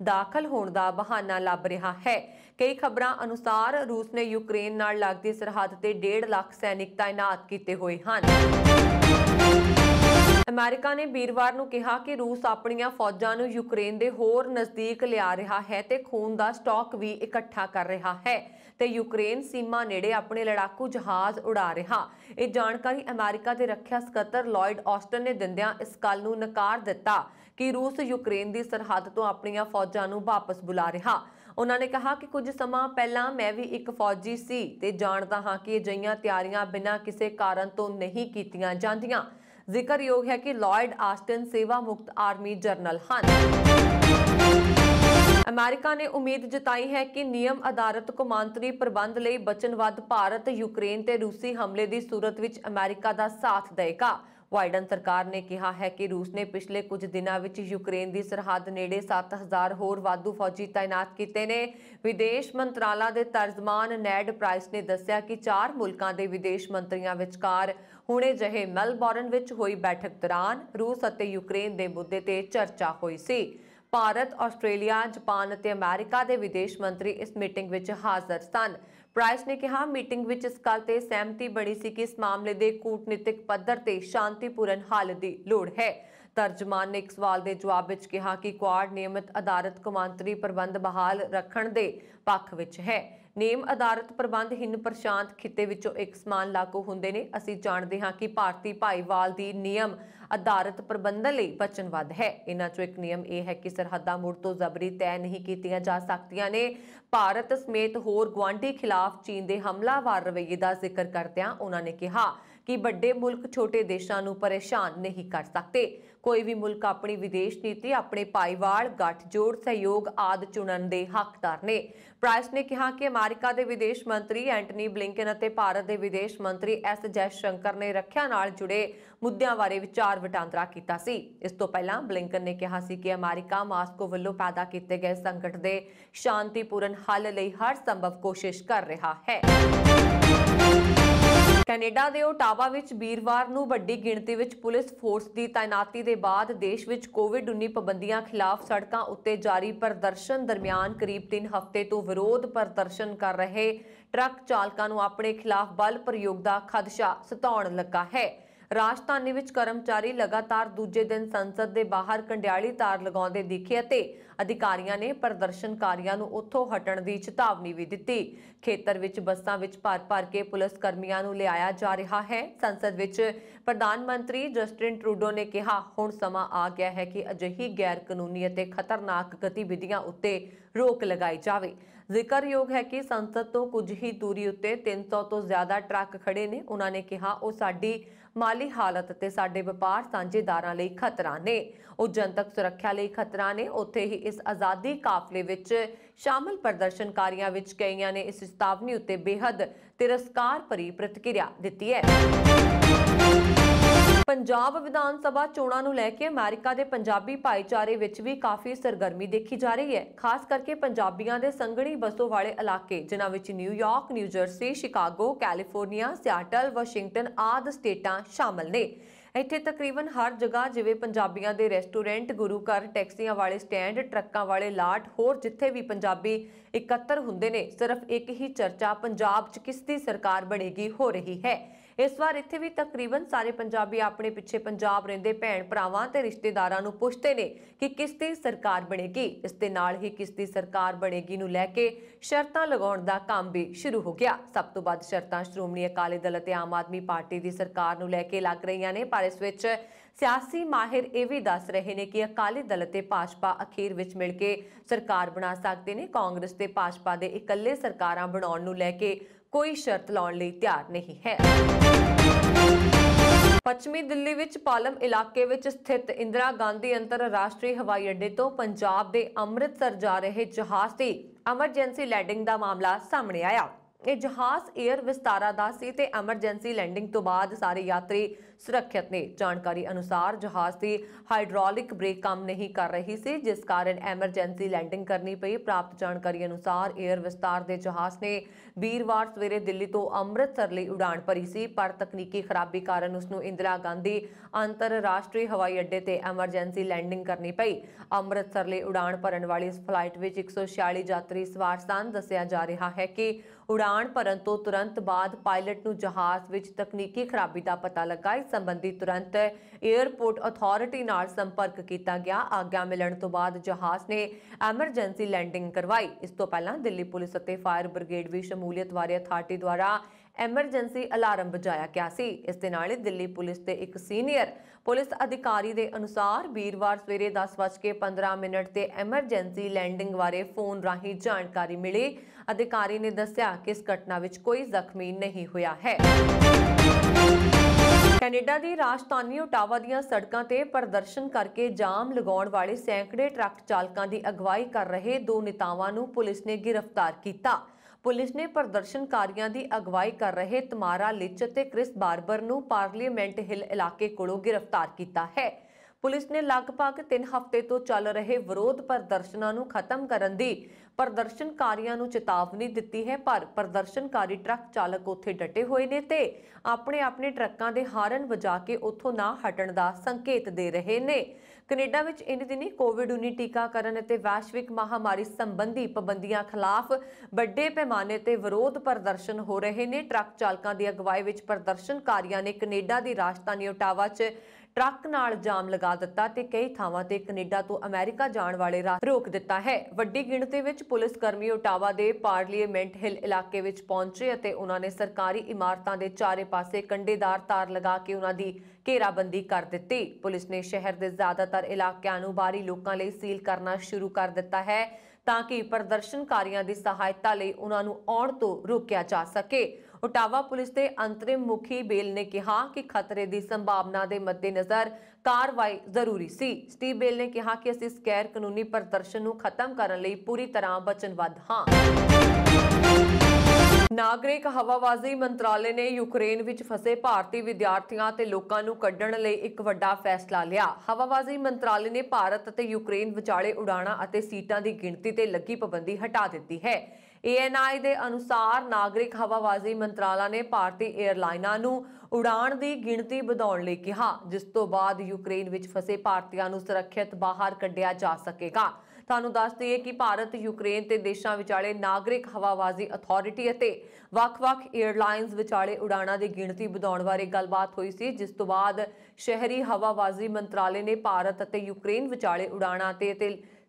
A: ਦਾਖਲ ਹੋਣ ਦਾ ਬਹਾਨਾ ਲੱਭ ਰਿਹਾ ਹੈ ਕਈ ਖਬਰਾਂ ਅਨੁਸਾਰ ਰੂਸ ਨੇ ਯੂਕਰੇਨ ਨਾਲ ਲੱਗਦੀ ਸਰਹੱਦ ਤੇ 1.5 ਲੱਖ ਸੈਨਿਕ ਤਾਇਨਾਤ ਕੀਤੇ ਹੋਏ ਹਨ ਅਮਰੀਕਾ ਨੇ ਵੀਰਵਾਰ ਨੂੰ ਕਿਹਾ ਕਿ ਰੂਸ ਆਪਣੀਆਂ ਫੌਜਾਂ ਨੂੰ ਯੂਕਰੇਨ ਦੇ ਹੋਰ ਨਜ਼ਦੀਕ ਲਿਆ ਰਿਹਾ ਹੈ ਤੇ ਖੂਨ ਦਾ ਸਟਾਕ ਵੀ ਇਕੱਠਾ ਕਰ ਰਿਹਾ ਹੈ ਤੇ ਯੂਕਰੇਨ ਸੀਮਾ ਨੇੜੇ ਆਪਣੇ ਲੜਾਕੂ ਜਹਾਜ਼ ਉਡਾ ਰਿਹਾ ਇਹ ਜਾਣਕਾਰੀ ਅਮਰੀਕਾ ਦੇ ਰੱਖਿਆ ਸਕੱਤਰ ਲੌਇਡ ਆਸਟਨ ਨੇ ਦਿੰਦਿਆਂ ਇਸ ਗੱਲ ਨੂੰ ਨਕਾਰ ਦਿੱਤਾ ਕਿ ਰੂਸ ਯੂਕਰੇਨ ਦੀ ਸਰਹੱਦ ਤੋਂ ਆਪਣੀਆਂ ਫੌਜਾਂ ਨੂੰ ਵਾਪਸ ਬੁਲਾ ਰਿਹਾ ਉਹਨਾਂ ਨੇ ਕਿਹਾ ਕਿ ਕੁਝ ਸਮਾਂ ਪਹਿਲਾਂ ਮੈਂ ਵੀ ਇੱਕ ਫੌਜੀ ਸੀ ਤੇ ਜਾਣਦਾ ਹਾਂ ਕਿ ਅਜਈਆਂ ਤਿਆਰੀਆਂ ਬਿਨਾਂ ਕਿਸੇ ਕਾਰਨ ਤੋਂ ਨਹੀਂ ਕੀਤੀਆਂ ਜਾਂਦੀਆਂ ਜ਼ਿਕਰਯੋਗ ਹੈ ਕਿ ਲਾਇਡ ਆਸਟਨ ਸੇਵਾ ਮੁਕਤ ਆਰਮੀ ਜਰਨਲ ਹਨ ਅਮਰੀਕਾ ਨੇ ਉਮੀਦ ਜਤਾਈ ਹੈ ਕਿ ਨਿਯਮ ਆਧਾਰਿਤ ਕਮਾਂਤਰੀ ਪ੍ਰਬੰਧ ਲਈ ਬਚਨਵਾਦ ਭਾਰਤ ਯੂਕਰੇਨ ਤੇ ਰੂਸੀ ਹਮਲੇ ਦੀ ਸੂਰਤ ਵਿੱਚ ਅਮਰੀਕਾ ਦਾ ਸਾਥ ਦੇਵੇਗਾ ਵਾਈਡਨ ਸਰਕਾਰ ਨੇ ਕਿਹਾ ਹੈ ਕਿ ਰੂਸ ਨੇ ਪਿਛਲੇ ਕੁਝ ਦਿਨਾਂ ਵਿੱਚ ਯੂਕਰੇਨ ਦੀ ਸਰਹੱਦ ਨੇੜੇ 7000 ਹੋਰ ਵਾਧੂ ਫੌਜੀ ਤਾਇਨਾਤ ਕੀਤੇ ਨੇ ਵਿਦੇਸ਼ ਮੰਤਰਾਲਾ ਦੇ ਤਰਜਮਾਨ ਨੈਡ ਪ੍ਰਾਈਸ ਨੇ ਦੱਸਿਆ ਕਿ ਚਾਰ ਮੁਲਕਾਂ ਦੇ ਵਿਦੇਸ਼ ਮੰਤਰੀਆਂ ਵਿਚਕਾਰ ਹੁਣੇ ਜਹੇ ਮੈਲਬੌਰਨ ਵਿੱਚ ਹੋਈ ਬੈਠਕ ਦੌਰਾਨ ਰੂਸ ਅਤੇ ਯੂਕਰੇਨ ਦੇ ਮੁੱਦੇ ਤੇ ਚਰਚਾ ਹੋਈ ਸੀ ਭਾਰਤ ਆਸਟ੍ਰੇਲੀਆ ਜਾਪਾਨ ਅਤੇ ਅਮਰੀਕਾ ਦੇ ਵਿਦੇਸ਼ ਮੰਤਰੀ ਇਸ ਮੀਟਿੰਗ ਵਿੱਚ ਹਾਜ਼ਰ ਸਨ ਪ੍ਰਾਈਸ ਨੇ ਕਿਹਾ ਮੀਟਿੰਗ ਵਿੱਚ ਇਸ ਗੱਲ ਤੇ ਸਹਿਮਤੀ ਬਣੀ ਸੀ ਕਿ ਇਸ ਮਾਮਲੇ ਦੇ ਕੂਟਨੀਤਿਕ ਪੱਧਰ ਤੇ ਸ਼ਾਂਤੀਪੂਰਨ ਹੱਲ ਦੀ ਲੋੜ ਹੈ ਤਰਜਮਾਨ ਨੇ ਇੱਕ ਸਵਾਲ ਦੇ ਜਵਾਬ ਵਿੱਚ ਕਿਹਾ ਕਿ ਕੁਆਡ ਨਿਯਮਿਤ ਅਦਾਲਤ ਕਮਾਂਤਰੀ ਪ੍ਰਬੰਧ ਬਹਾਲ ਰੱਖਣ ਦੇ ਪੱਖ ਵਿੱਚ ਹੈ ਨੇਮ ਆਧਾਰਿਤ ਪ੍ਰਬੰਧ ਹਿੰਨ ਪ੍ਰਸ਼ਾਂਤ ਖਿੱਤੇ ਵਿੱਚੋਂ ਇੱਕ ਸਮਾਨ ਲਾਗੂ ਹੁੰਦੇ ਨੇ ਅਸੀਂ ਜਾਣਦੇ ਹਾਂ ਕਿ ਭਾਰਤੀ ਭਾਈਵਾਲ ਦੀ ਨਿਯਮ ਆਧਾਰਿਤ ਪ੍ਰਬੰਧਨ ਲਈ ਵਚਨਬੱਧ ਹੈ ਇਹਨਾਂ ਚੋਂ ਇੱਕ ਨਿਯਮ ਇਹ ਹੈ ਕਿ ਸਰਹੱਦਾਂ ਮੁੜ ਤੋਂ ਜ਼ਬਰੀ ਤੈਅ ਨਹੀਂ ਕੀਤੀਆਂ ਜਾ ਸਕਦੀਆਂ ਨੇ ਭਾਰਤ ਸਮੇਤ ਹੋਰ ਗਵਾਂਢੀ ਖਿਲਾਫ ਚੀਨ ਦੇ ਹਮਲਾਵਰ ਰਵੱਈਏ ਦਾ ਜ਼ਿਕਰ ਕਰਦਿਆਂ ਉਹਨਾਂ ਨੇ ਕਿਹਾ ਕਿ ਵੱਡੇ ਮੁਲਕ ਛੋਟੇ ਦੇਸ਼ਾਂ ਨੂੰ ਪਰੇਸ਼ਾਨ ਨਹੀਂ ਕਰ ਸਕਦੇ ਕੋਈ ਵੀ ਮੁਲਕ ਆਪਣੀ ਵਿਦੇਸ਼ ਨੀਤੀ ਆਪਣੇ ਪਾਈਵਾਲ ਗੱਠਜੋੜ ਸਹਿਯੋਗ ਆਦ ਚੁਣਨ ਦੇ ਹੱਕਦਾਰ ਨੇ ਪ੍ਰਾਈਸ ਨੇ ਕਿਹਾ ਕਿ ਅਮਰੀਕਾ ਦੇ ਵਿਦੇਸ਼ ਮੰਤਰੀ ਐਂਟਨੀ ਬਲਿੰਕਨ ਅਤੇ ਭਾਰਤ ਦੇ ਵਿਦੇਸ਼ ਮੰਤਰੀ ਐਸ ਜੈ ਸ਼ੰਕਰ ਨੇ ਰੱਖਿਆ ਨਾਲ ਜੁੜੇ ਮੁੱਦਿਆਂ ਬਾਰੇ ਵਿਚਾਰ ਵਟਾਂਦਰਾ ਕੀਤਾ ਸੀ ਇਸ ਤੋਂ ਪਹਿਲਾਂ ਬਲਿੰਕਨ ਨੇ ਕਿਹਾ ਸੀ ਕਿ ਅਮਰੀਕਾ ਮਾਸਕੋ ਵੱਲੋਂ ਪੈਦਾ ਕੀਤੇ ਗਏ ਸੰਕਟ ਦੇ ਸ਼ਾਂਤੀਪੂਰਨ ਹੱਲ ਲਈ ਹਰ ਸੰਭਵ ਕੋਸ਼ਿਸ਼ ਕਰ ਰਿਹਾ ਹੈ ਕੈਨੇਡਾ ਦੇ ਓਟਾਵਾ ਵਿੱਚ ਵੀਰਵਾਰ ਨੂੰ ਵੱਡੀ ਗਿਣਤੀ ਵਿੱਚ ਪੁਲਿਸ ਫੋਰਸ ਦੀ ਤਾਇਨਾਤੀ ਦੇ ਬਾਅਦ ਦੇਸ਼ ਵਿੱਚ ਕੋਵਿਡ-19 ਪਾਬੰਦੀਆਂ ਖਿਲਾਫ ਸੜਕਾਂ ਉੱਤੇ ਜਾਰੀ ਪ੍ਰਦਰਸ਼ਨ ਦਰਮਿਆਨ ਕਰੀਬ 3 ਹਫ਼ਤੇ ਤੋਂ ਵਿਰੋਧ ਪ੍ਰਦਰਸ਼ਨ ਕਰ ਰਹੇ ਟਰੱਕ ਚਾਲਕਾਂ ਨੂੰ ਆਪਣੇ ਖਿਲਾਫ ਬਲ ਪ੍ਰਯੋਗ ਦਾ ਖਦਸ਼ਾ ਸਤਾਉਣ ਲੱਗਾ ਹੈ ਰਾਜਧਾਨੀ ਵਿੱਚ ਕਰਮਚਾਰੀ ਲਗਾਤਾਰ ਦੂਜੇ ਦਿਨ ਸੰਸਦ ਦੇ ਬਾਹਰ ਕੰਡਿਆਲੀ ਤਾਰ ਲਗਾਉਂਦੇ ਦਿਖੇ ਅਤੇ ਅਧਿਕਾਰੀਆਂ ਨੇ ਪ੍ਰਦਰਸ਼ਨਕਾਰੀਆਂ ਨੂੰ ਉੱਥੋਂ ਹਟਣ ਦੀ ਚੇਤਾਵਨੀ ਵੀ ਦਿੱਤੀ ਖੇਤਰ ਵਿੱਚ ਬੱਸਾਂ ਵਿੱਚ ਭਰ-ਭਰ ਕੇ ਪੁਲਿਸ ਕਰਮੀਆਂ ਨੂੰ ਲਿਆਇਆ ਜਾ ਰਿਹਾ ਹੈ ਸੰਸਦ ਵਿੱਚ ਪ੍ਰਧਾਨ ਮੰਤਰੀ ਜਸਟਿਨ ਟਰੂਡੋ ਨੇ ਕਿਹਾ ਹੁਣ ਸਮਾਂ ਆ ਗਿਆ ਹੈ ਕਿ ਅਜਿਹੀ ਗੈਰ ਕਾਨੂੰਨੀ ਅਤੇ ਖਤਰਨਾਕ ਗਤੀਵਿਧੀਆਂ ਉੱਤੇ ਰੋਕ ਲਗਾਈ ਜਾਵੇ ਜ਼ਿਕਰਯੋਗ ਹੈ ਕਿ ਸੰਸਦ ਤੋਂ ਕੁਝ ਹੀ ਦੂਰੀ ਉੱਤੇ 300 ਤੋਂ ਜ਼ਿਆਦਾ ਟਰੱਕ ਖੜੇ ਨੇ ਉਹਨਾਂ ਨੇ ਕਿਹਾ ਉਹ ਸਾਡੀ ਮਾਲੀ ਹਾਲਤ ਤੇ ਸਾਡੇ ਵਪਾਰ ਸਾਂਝੇਦਾਰਾਂ ਲਈ ਖਤਰਾ ਨੇ ਉਹ ਜਨਤਕ ਸੁਰੱਖਿਆ ਲਈ ਖਤਰਾ ਨੇ ਉੱਥੇ ਹੀ ਇਸ ਆਜ਼ਾਦੀ ਕਾਫਲੇ ਵਿੱਚ ਸ਼ਾਮਲ ਪ੍ਰਦਰਸ਼ਨਕਾਰੀਆਂ ਵਿੱਚ ਕਈਆਂ ਨੇ ਇਸ ਚੇਤਾਵਨੀ ਉੱਤੇ ਬੇहद ਤਿਰਸਕਾਰ ਭਰੀ ਪ੍ਰਤੀਕਿਰਿਆ ਦਿੱਤੀ ਹੈ ਪੰਜਾਬ ਵਿਧਾਨ ਸਭਾ ਚੋਣਾਂ ਨੂੰ ਲੈ ਕੇ ਅਮਰੀਕਾ ਦੇ ਪੰਜਾਬੀ ਭਾਈਚਾਰੇ ਵਿੱਚ ਵੀ ਕਾਫੀ ਸਰਗਰਮੀ ਦੇਖੀ ਜਾ ਰਹੀ ਹੈ ਖਾਸ ਕਰਕੇ ਪੰਜਾਬੀਆਂ ਦੇ ਸੰਗਣੀ ਬਸੋਂ ਵਾਲੇ ਇਲਾਕੇ ਜਿਨ੍ਹਾਂ ਵਿੱਚ New York, New Jersey, Chicago, California, Seattle, Washington ਆਦ ਸਟੇਟਾਂ ਸ਼ਾਮਲ ਨੇ। ਇੱਥੇ ਤਕਰੀਬਨ ਹਰ ਜਗ੍ਹਾ ਜਿਵੇਂ ਪੰਜਾਬੀਆਂ ਦੇ ਰੈਸਟੋਰੈਂਟ, ਗੁਰੂ ਘਰ, ਟੈਕਸੀਆਂ ਵਾਲੇ ਸਟੈਂਡ, ਟਰੱਕਾਂ ਵਾਲੇ ਲਾਟ ਹੋਰ ਜਿੱਥੇ ਵੀ ਪੰਜਾਬੀ ਇਕੱਤਰ ਹੁੰਦੇ ਨੇ ਸਿਰਫ ਇੱਕ ਹੀ ਚਰਚਾ ਪੰਜਾਬ 'ਚ ਕਿਸ ਦੀ ਸਰਕਾਰ ਬਣੇਗੀ ਹੋ ਰਹੀ ਹੈ। ਇਸ ਵਾਰ ਇੱਥੇ ਵੀ ਤਕਰੀਬਨ ਸਾਰੇ ਪੰਜਾਬੀ ਆਪਣੇ ਪਿੱਛੇ ਪੰਜਾਬ ਰਹਿੰਦੇ ਭੈਣ ਭਰਾਵਾਂ ਤੇ ਰਿਸ਼ਤੇਦਾਰਾਂ ਨੂੰ ਪੁੱਛਦੇ ਨੇ ਕਿ ਕਿਸ ਦੀ ਸਰਕਾਰ ਬਣੇਗੀ ਇਸ ਦੇ ਨਾਲ ਹੀ ਕਿਸ ਦੀ ਸਰਕਾਰ ਬਣੇਗੀ ਨੂੰ ਲੈ ਕੇ ਸ਼ਰਤਾਂ ਲਗਾਉਣ ਦਾ ਕੰਮ ਵੀ ਸ਼ੁਰੂ ਹੋ ਗਿਆ ਸਭ ਤੋਂ ਵੱਧ ਸ਼ਰਤਾਂ ਸ਼੍ਰੋਮਣੀ ਅਕਾਲੀ ਦਲ ਅਤੇ ਆਮ ਆਦਮੀ ਪਾਰਟੀ ਦੀ ਸਰਕਾਰ ਨੂੰ ਲੈ ਕੇ ਲੱਗ ਰਹੀਆਂ ਨੇ ਪਰ ਇਸ ਵਿੱਚ ਸਿਆਸੀ ਮਾਹਿਰ ਇਹ ਵੀ ਦੱਸ ਰਹੇ ਨੇ ਕਿ ਅਕਾਲੀ ਦਲ ਅਤੇ ਭਾਜਪਾ ਅਖੀਰ ਵਿੱਚ ਮਿਲ ਕੇ ਸਰਕਾਰ ਬਣਾ ਸਕਦੇ ਨੇ ਕਾਂਗਰਸ ਤੇ ਭਾਜਪਾ ਦੇ ਇਕੱਲੇ ਸਰਕਾਰਾਂ ਬਣਾਉਣ ਨੂੰ ਲੈ ਕੇ ਕੋਈ ਸ਼ਰਤ ਲਾਉਣ ਲਈ ਤਿਆਰ ਨਹੀਂ ਹੈ ਪੱਛਮੀ ਦਿੱਲੀ ਵਿੱਚ ਪਾਲਮ ਇਲਾਕੇ ਵਿੱਚ ਸਥਿਤ ਇੰਦਰਾ ਗਾਂਧੀ ਅੰਤਰਰਾਸ਼ਟਰੀ ਹਵਾਈ ਅੱਡੇ ਤੋਂ ਪੰਜਾਬ ਦੇ ਅੰਮ੍ਰਿਤਸਰ ਜਾ ਰਹੇ ਜਹਾਜ਼ ਦੀ ਐਮਰਜੈਂਸੀ ਲੈਂਡਿੰਗ ਦਾ ਮਾਮਲਾ ਸਾਹਮਣੇ ਆਇਆ ਇਹ ਜਹਾਜ਼ 에ਅਰ ਵਿਸਤਾਰਾ ਦਾ ਸੀ ਤੇ ਐਮਰਜੈਂਸੀ ਲੈਂਡਿੰਗ ਤੋਂ ਬਾਅਦ ਸਾਰੇ ਯਾਤਰੀ ਸੁਰੱਖਿਅਤ ਨੇ ਜਾਣਕਾਰੀ ਅਨੁਸਾਰ ਜਹਾਜ਼ ਦੀ ਹਾਈਡ੍ਰੋਲਿਕ ਬ੍ਰੇਕ ਕੰਮ ਨਹੀਂ ਕਰ ਰਹੀ ਸੀ ਜਿਸ ਕਾਰਨ ਐਮਰਜੈਂਸੀ ਲੈਂਡਿੰਗ ਕਰਨੀ ਪਈ ਪ੍ਰਾਪਤ ਜਾਣਕਾਰੀ ਅਨੁਸਾਰ 에ਅਰ ਵਿਸਤਾਰ ਦੇ ਜਹਾਜ਼ ਨੇ ਵੀਰਵਾਰ ਸਵੇਰੇ ਦਿੱਲੀ ਤੋਂ ਅੰਮ੍ਰਿਤਸਰ ਲਈ ਉਡਾਣ ਭਰੀ ਸੀ ਪਰ ਤਕਨੀਕੀ ਖਰਾਬੀ ਕਾਰਨ ਉਸ ਨੂੰ ਇੰਦਰਾ ਗਾਂਧੀ ਅੰਤਰਰਾਸ਼ਟਰੀ ਹਵਾਈ ਅੱਡੇ ਤੇ ਐਮਰਜੈਂਸੀ ਲੈਂਡਿੰਗ ਕਰਨੀ ਪਈ ਅੰਮ੍ਰਿਤਸਰ ਲਈ ਉਡਾਣ ਭਰਨ ਵਾਲੀ ਇਸ ਫਲਾਈਟ ਵਿੱਚ 146 ਯਾਤਰੀ ਸਵਾਰ ਸਨ ਦੱਸਿਆ ਜਾ ਰਿਹਾ ਹੈ ਕਿ ਉਡਾਣ ਭਰਨ ਤੋਂ ਤੁਰੰਤ ਬਾਅਦ ਪਾਇਲਟ ਨੂੰ ਜਹਾਜ਼ ਵਿੱਚ ਤਕਨੀਕੀ ਖਰਾਬੀ ਦਾ ਪਤਾ ਲੱਗਾ ਇਸ ਸੰਬੰਧੀ ਤੁਰੰਤ 에ਅਰਪੋਰਟ ਅਥਾਰਟੀ ਨਾਲ ਸੰਪਰਕ ਕੀਤਾ ਗਿਆ ਆਗਿਆ ਮਿਲਣ ਤੋਂ ਬਾਅਦ ਜਹਾਜ਼ ਨੇ ਐਮਰਜੈਂਸੀ ਲੈਂਡਿੰਗ ਕਰਵਾਈ ਇਸ ਤੋਂ ਪਹਿਲਾਂ ਦਿੱਲੀ ਪੁਲਿਸ ਅਤੇ ਫਾਇਰ ਬ੍ਰਿਗੇਡ ਵੀ ਸ਼ਮੂਲੀਅਤ ਵਾਲੇ ਅਥਾਰਟੀ ਦੁਆਰਾ ਐਮਰਜੈਂਸੀ ਅਲਾਰਮ ਵਜਾਇਆ ਗਿਆ ਸੀ ਇਸ ਦੇ ਨਾਲ ਹੀ ਦਿੱਲੀ ਪੁਲਿਸ ਦੇ ਇੱਕ ਸੀਨੀਅਰ ਪੁਲਿਸ ਅਧਿਕਾਰੀ ਦੇ ਅਨੁਸਾਰ ਵੀਰਵਾਰ ਸਵੇਰੇ 10:15 ਮਿੰਟ ਤੇ ਐਮਰਜੈਂਸੀ ਲੈਂਡਿੰਗ ਬਾਰੇ ਫੋਨ ਰਾਹੀਂ ਜਾਣਕਾਰੀ ਮਿਲੀ ਅਧਿਕਾਰੀ ਨੇ ਦੱਸਿਆ ਕਿ ਇਸ ਘਟਨਾ ਵਿੱਚ ਕੋਈ ਜ਼ਖਮੀ ਨਹੀਂ ਹੋਇਆ ਹੈ ਕੈਨੇਡਾ ਦੀ ਰਾਜਧਾਨੀ ਓਟਾਵਾ ਦੀਆਂ ਸੜਕਾਂ ਤੇ ਪ੍ਰਦਰਸ਼ਨ ਕਰਕੇ ਜਾਮ ਲਗਾਉਣ ਵਾਲੇ ਸੈਂਕੜੇ ਟਰੱਕ ਚਾਲਕਾਂ ਦੀ ਅਗਵਾਈ ਕਰ ਰਹੇ ਦੋ ਨੇਤਾਵਾਂ ਨੂੰ ਪੁਲਿਸ ਨੇ ਗ੍ਰਿਫਤਾਰ ਕੀਤਾ ਪੁਲਿਸ ਨੇ ਪ੍ਰਦਰਸ਼ਨਕਾਰੀਆਂ ਦੀ ਅਗਵਾਈ ਕਰ ਰਹੇ ਤਮਾਰਾ ਲਿਚ ਅਤੇ ਕ੍ਰਿਸ ਬਾਰਬਰ ਨੂੰ ਪਾਰਲੀਮੈਂਟ ਹਿਲ ਇਲਾਕੇ ਕੋਲੋਂ ਗ੍ਰਿਫਤਾਰ ਕੀਤਾ ਹੈ ਪੁਲਿਸ ਨੇ ਲਗਭਗ 3 ਹਫ਼ਤੇ ਤੋਂ ਚੱਲ ਰਹੇ ਵਿਰੋਧ ਪ੍ਰਦਰਸ਼ਨਾਂ ਨੂੰ ਖਤਮ ਕਰਨ ਦੀ ਪ੍ਰਦਰਸ਼ਨਕਾਰੀਆਂ ਨੂੰ ਚੇਤਾਵਨੀ ਦਿੱਤੀ ਹੈ ਪਰ ਪ੍ਰਦਰਸ਼ਨਕਾਰੀ ਟਰੱਕ ਚਾਲਕ ਉੱਥੇ ਡਟੇ ਹੋਏ ਨੇ ਤੇ ਆਪਣੇ ਆਪਣੇ ਟਰੱਕਾਂ ਦੇ ਹਾਰਨ ਵਜਾ ਕੇ ਉੱਥੋਂ ਨਾ ਹਟਣ ਦਾ ਸੰਕੇਤ ਦੇ ਰਹੇ ਨੇ ਕੈਨੇਡਾ ਵਿੱਚ ਇਨ ਦਿਨੀ ਕੋਵਿਡ-19 ਟੀਕਾਕਰਨ ਅਤੇ ਵੈਸ਼ਵਿਕ ਮਹਾਮਾਰੀ ਸੰਬੰਧੀ ਪਾਬੰਦੀਆਂ ਖਿਲਾਫ ਵੱਡੇ ਪੈਮਾਨੇ ਤੇ ਵਿਰੋਧ ਪ੍ਰਦਰਸ਼ਨ ਹੋ ਰਹੇ ਨੇ ਟਰੱਕ ਚਾਲਕਾਂ ਦੀ ਅਗਵਾਈ ਵਿੱਚ ਪ੍ਰਦਰਸ਼ਨਕਾਰੀਆਂ ਨੇ ਕੈਨੇਡਾ ਦੀ ਰਾਜਧਾਨੀ ਓਟਾਵਾ 'ਚ ਟਰੱਕ ਨਾਲ ਜਾਮ ਲਗਾ ਦਿੱਤਾ ਤੇ ਕਈ ਥਾਵਾਂ ਤੇ ਕੈਨੇਡਾ ਤੋਂ ਅਮਰੀਕਾ ਜਾਣ ਵਾਲੇ ਰਾਹ ਰੋਕ ਦਿੱਤਾ ਹੈ ਵੱਡੀ ਗਿਣਤੀ ਵਿੱਚ ਪੁਲਿਸ ਕਰਮੀ ਓਟਾਵਾ ਦੇ ਪਾਰਲੀਮੈਂਟ ਹਿਲ ਇਲਾਕੇ ਵਿੱਚ ਪਹੁੰਚੇ ਅਤੇ ਉਹਨਾਂ ਨੇ ਸਰਕਾਰੀ ਇਮਾਰਤਾਂ ਦੇ ਚਾਰੇ ਪਾਸੇ ਕੰਡੇਦਾਰ ਤਾਰ ਲਗਾ ਕੇ ਉਹਨਾਂ ਦੀ ਘੇਰਾਬੰਦੀ ਕਰ ਦਿੱਤੀ ਪੁਲਿਸ ਨੇ ਸ਼ਹਿਰ ਦੇ ਜ਼ਿਆਦਾਤਰ ਇਲਾਕਿਆਂ ਨੂੰ ਬਾਹਰੀ ਲੋਕਾਂ ਲਈ ਸੀਲ ਕਰਨਾ ਸ਼ੁਰੂ ਕਰ ਦਿੱਤਾ ਹੈ ਤਾਂ ਕਿ ਪ੍ਰਦਰਸ਼ਨਕਾਰੀਆਂ ਦੀ ਸਹਾਇਤਾ ਲਈ ਉਹਨਾਂ ਨੂੰ ਆਉਣ ਤੋਂ ਰੋਕਿਆ ਜਾ ਸਕੇ ਉਟਾਵਾ ਪੁਲਿਸ ਦੇ ਅੰਤਰਿਮ ਮੁਖੀ ਬੇਲ ਨੇ ਕਿਹਾ ਕਿ ਖਤਰੇ ਦੀ ਸੰਭਾਵਨਾ ਦੇ ਮੱਦੇਨਜ਼ਰ ਕਾਰਵਾਈ ਜ਼ਰੂਰੀ ਸੀ ਸਟੀਵ ਬੇਲ ਨੇ ਕਿਹਾ ਕਿ ਅਸੀਂ ਸਕੈਰ ਕਾਨੂੰਨੀ ਪ੍ਰਦਰਸ਼ਨ ਨੂੰ ਖਤਮ ਕਰਨ ਲਈ ਪੂਰੀ ਤਰ੍ਹਾਂ ਵਚਨਬੱਧ ਹਾਂ ਨਾਗਰਿਕ ਹਵਾਵਾਜ਼ੀ ਮੰਤਰਾਲੇ ਨੇ ਯੂਕਰੇਨ ਵਿੱਚ ਫਸੇ ਭਾਰਤੀ ਵਿਦਿਆਰਥੀਆਂ ਤੇ ਲੋਕਾਂ ਨੂੰ ਕੱਢਣ ਲਈ ਇੱਕ ਵੱਡਾ ਫੈਸਲਾ ਲਿਆ ਹਵਾਵਾਜ਼ੀ ਮੰਤਰਾਲੇ ਨੇ ਭਾਰਤ ਅਤੇ ਯੂਕਰੇਨ ਵਿਚਾਲੇ ਉਡਾਣਾਂ ਅਤੇ ਸੀਟਾਂ ਦੀ ਗਿਣਤੀ ਤੇ ਲੱਗੀ ਪਾਬੰਦੀ ਹਟਾ ਦਿੱਤੀ ਹੈ ਏਐਨਆਈ ਦੇ ਅਨੁਸਾਰ ਨਾਗਰਿਕ ਹਵਾਵਾਜ਼ੀ ਮੰਤਰਾਲਾ ਨੇ ਭਾਰਤੀ 에ਅਰਲਾਈਨਾਂ ਨੂੰ ਉਡਾਣ ਦੀ ਗਿਣਤੀ ਵਧਾਉਣ ਲਈ ਕਿਹਾ ਜਿਸ ਤੋਂ ਬਾਅਦ ਯੂਕਰੇਨ ਵਿੱਚ ਫਸੇ ਭਾਰਤੀਆਂ ਨੂੰ ਸੁਰੱਖਿਅਤ ਬਾਹਰ ਕੱਢਿਆ ਜਾ ਸਕੇਗਾ ਤੁਹਾਨੂੰ ਦੱਸ ਦਈਏ ਕਿ ਭਾਰਤ ਯੂਕਰੇਨ ਤੇ ਦੇਸ਼ਾਂ ਵਿਚਾਲੇ ਨਾਗਰਿਕ ਹਵਾਵਾਜ਼ੀ ਅਥਾਰਟੀ ਅਤੇ ਵੱਖ-ਵੱਖ 에ਅਰਲਾਈਨਸ ਵਿਚਾਲੇ ਉਡਾਣਾਂ ਦੀ ਗਿਣਤੀ ਵਧਾਉਣ ਬਾਰੇ ਗੱਲਬਾਤ ਹੋਈ ਸੀ ਜਿਸ ਤੋਂ ਬਾਅਦ ਸ਼ਹਿਰੀ ਹਵਾਵਾਜ਼ੀ ਮੰਤਰਾਲੇ ਨੇ ਭਾਰਤ ਅਤੇ ਯੂਕਰੇਨ ਵਿਚਾਲੇ ਉਡਾਣਾਂ ਤੇ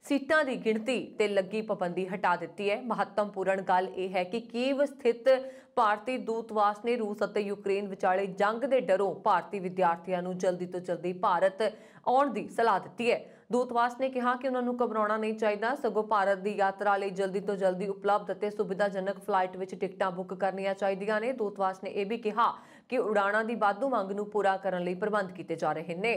A: ਸੀਟਾਂ ਦੀ ਗਿਣਤੀ ਤੇ ਲੱਗੀ ਪਾਬੰਦੀ ਹਟਾ ਦਿੱਤੀ ਹੈ ਮਹੱਤਵਪੂਰਨ ਗੱਲ ਇਹ ਹੈ ਕਿ ਕੀਵ ਸਥਿਤ ਭਾਰਤੀ ਦੂਤਵਾਸ ਨੇ ਰੂਸ ਅਤੇ ਯੂਕਰੇਨ ਵਿਚਾਲੇ ਜੰਗ ਦੇ ਡਰੋਂ ਭਾਰਤੀ ਵਿਦਿਆਰਥੀਆਂ ਨੂੰ ਜਲਦੀ ਤੋਂ ਜਲਦੀ ਭਾਰਤ ਆਉਣ ਦੀ ਸਲਾਹ ਦਿੱਤੀ ਹੈ ਦੂਤਵਾਸ ਨੇ ਕਿਹਾ ਕਿ ਉਹਨਾਂ ਨੂੰ ਘਬਰਾਉਣਾ ਨਹੀਂ ਚਾਹੀਦਾ ਸਗੋਂ ਭਾਰਤ ਦੀ ਯਾਤਰਾ ਲਈ ਜਲਦੀ ਤੋਂ ਜਲਦੀ ਉਪਲਬਧ ਅਤੇ ਸੁਵਿਧਾਜਨਕ ਫਲਾਈਟ ਵਿੱਚ ਟਿਕਟਾਂ ਬੁੱਕ ਕਰਨੀਆਂ ਚਾਹੀਦੀਆਂ ਨੇ ਦੂਤਵਾਸ ਨੇ ਇਹ ਵੀ ਕਿਹਾ ਕਿ ਉਡਾਣਾਂ ਦੀ ਵਾਧੂ ਮੰਗ ਨੂੰ ਪੂਰਾ ਕਰਨ ਲਈ ਪ੍ਰਬੰਧ ਕੀਤੇ ਜਾ ਰਹੇ ਨੇ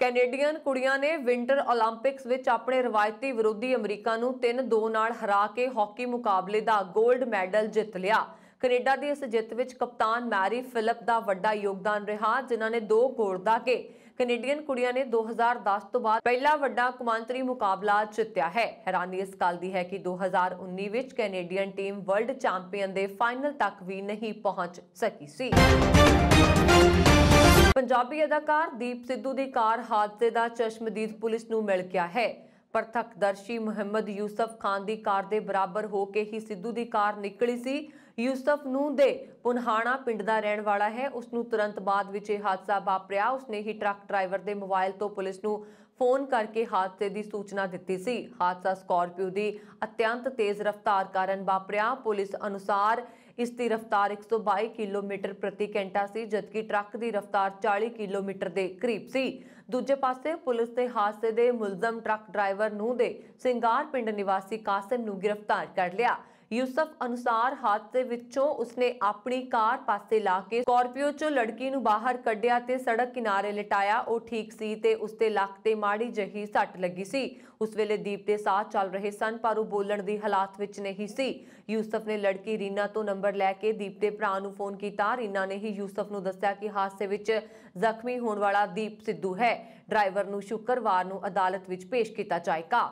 A: ਕੈਨੇਡੀਅਨ ਕੁੜੀਆਂ ਨੇ ਵਿੰਟਰ 올림픽ਸ ਵਿੱਚ ਆਪਣੇ ਰਵਾਇਤੀ ਵਿਰੋਧੀ ਅਮਰੀਕਾ ਨੂੰ 3-2 ਨਾਲ ਹਰਾ ਕੇ ਹਾਕੀ ਮੁਕਾਬਲੇ ਦਾ 골ਡ ਮੈਡਲ ਜਿੱਤ ਲਿਆ ਕੈਨੇਡਾ ਦੀ ਇਸ ਜਿੱਤ ਵਿੱਚ ਕਪਤਾਨ ਮੈਰੀ ਫਿਲਪ ਦਾ ਵੱਡਾ ਯੋਗਦਾਨ ਰਿਹਾ ਜਿਨ੍ਹਾਂ ਨੇ 2 골ਦਾ ਕੇ ਕੈਨੇਡੀਅਨ ਕੁੜੀਆਂ ਨੇ 2010 ਤੋਂ ਬਾਅਦ ਪਹਿਲਾ ਵੱਡਾ ਕੁਮਾਂਤਰੀ ਮੁਕਾਬਲਾ ਜਿੱਤਿਆ ਹੈ ਹੈਰਾਨੀ ਇਸ ਗੱਲ ਦੀ ਹੈ ਕਿ 2019 ਵਿੱਚ ਕੈਨੇਡੀਅਨ ਟੀਮ ਵਰਲਡ ਚੈਂਪੀਅਨ ਦੇ ਫਾਈਨਲ ਤੱਕ ਵੀ ਨਹੀਂ ਪਹੁੰਚ ਸਕੀ ਸੀ ਪੰਜਾਬੀ ਅਦਾਕਾਰ ਦੀਪ ਸਿੱਧੂ ਦੀ ਕਾਰ ਹਾਦਸੇ ਦਾ ਚਸ਼ਮਦੀਦ ਪੁਲਿਸ ਨੂੰ ਮਿਲ ਗਿਆ ਹੈ ਪ੍ਰਤੱਖਦਰਸ਼ੀ ਮੁਹੰਮਦ ਯੂਸਫ ਖਾਨ ਦੀ ਕਾਰ ਦੇ ਬਰਾਬਰ ਹੋ ਕੇ ਹੀ ਸਿੱਧੂ ਦੀ ਕਾਰ ਨਿਕਲੀ ਸੀ ਯੂਸਫ ਨੂੰ ਦੇ ਪੁਨਹਾਣਾ ਪਿੰਡ ਦਾ ਰਹਿਣ ਵਾਲਾ ਹੈ ਉਸ ਨੂੰ ਤੁਰੰਤ ਬਾਅਦ ਵਿੱਚ ਇਹ ਹਾਦਸਾ ਵਾਪਰਿਆ ਉਸਨੇ ਹੀ ਟਰੱਕ ਡਰਾਈਵਰ ਦੇ ਮੋਬਾਈਲ ਤੋਂ ਪੁਲਿਸ ਨੂੰ ਫੋਨ ਕਰਕੇ ਹਾਦਸੇ ਦੀ ਸੂਚਨਾ ਦਿੱਤੀ ਸੀ ਹਾਦਸਾ ਸਕਾਰਪੀਓ ਦੀ ਅਤਿਅੰਤ ਤੇਜ਼ ਰਫ਼ਤਾਰ ਕਾਰਨ ਵਾਪਰਿਆ ਪੁਲਿਸ ਅਨੁਸਾਰ ਇਸ ਦੀ ਰਫ਼ਤਾਰ 122 ਕਿਲੋਮੀਟਰ ਪ੍ਰਤੀ ਘੰਟਾ ਸੀ ਜਦਕਿ ਟਰੱਕ ਦੀ ਰਫ਼ਤਾਰ 40 ਕਿਲੋਮੀਟਰ ਦੇ ਕਰੀਬ ਸੀ ਦੂਜੇ ਪਾਸੇ ਪੁਲਿਸ ਨੇ ਹਾਦਸੇ ਦੇ ਮੁਲਜ਼ਮ ਟਰੱਕ ਡਰਾਈਵਰ ਨੂੰ ਦੇ ਸਿੰਗਾਰ ਪਿੰਡ ਨਿਵਾਸੀ ਕਾਸਮ ਨੂੰ ਗ੍ਰਿਫਤਾਰ ਕਰ ਲਿਆ ਯੂਸਫ ਅਨੁਸਾਰ ਹਾਦਸੇ ਵਿੱਚੋਂ ਉਸਨੇ ਆਪਣੀ ਕਾਰ ਪਾਸੇ ਲਾ ਕੇ ਸਕਾਰਪੀਓ 'ਚੋਂ ਲੜਕੀ ਨੂੰ ਬਾਹਰ ਕੱਢਿਆ ਤੇ ਸੜਕ ਕਿਨਾਰੇ ਲਟਾਇਆ ਉਹ ਠੀਕ ਸੀ ਤੇ ਉਸਤੇ ਲੱਕ ਤੇ ਮਾੜੀ ਜਹੀ ਸੱਟ ਲੱਗੀ ਸੀ ਉਸ ਵੇਲੇ ਦੀਪ ਦੇ ਸਾਥ ਚੱਲ ਰਹੇ ਸਨ ਪਰ ਉਹ ਬੋਲਣ ਦੀ ਹਾਲਾਤ ਵਿੱਚ ਨਹੀਂ ਸੀ ਯੂਸਫ ਨੇ ਲੜਕੀ ਰੀਨਾ ਤੋਂ ਨੰਬਰ ਲੈ ਕੇ ਦੀਪ ਦੇ ਭਰਾ ਨੂੰ ਫੋਨ ਕੀਤਾ ਰੀਨਾ ਨੇ ਹੀ ਯੂਸਫ ਨੂੰ ਦੱਸਿਆ ਕਿ ਹਾਦਸੇ ਵਿੱਚ ਜ਼ਖਮੀ ਹੋਣ ਵਾਲਾ ਦੀਪ ਸਿੱਧੂ ਹੈ ਡਰਾਈਵਰ ਨੂੰ ਸ਼ੁੱਕਰਵਾਰ ਨੂੰ ਅਦਾਲਤ ਵਿੱਚ ਪੇਸ਼ ਕੀਤਾ ਜਾਏਗਾ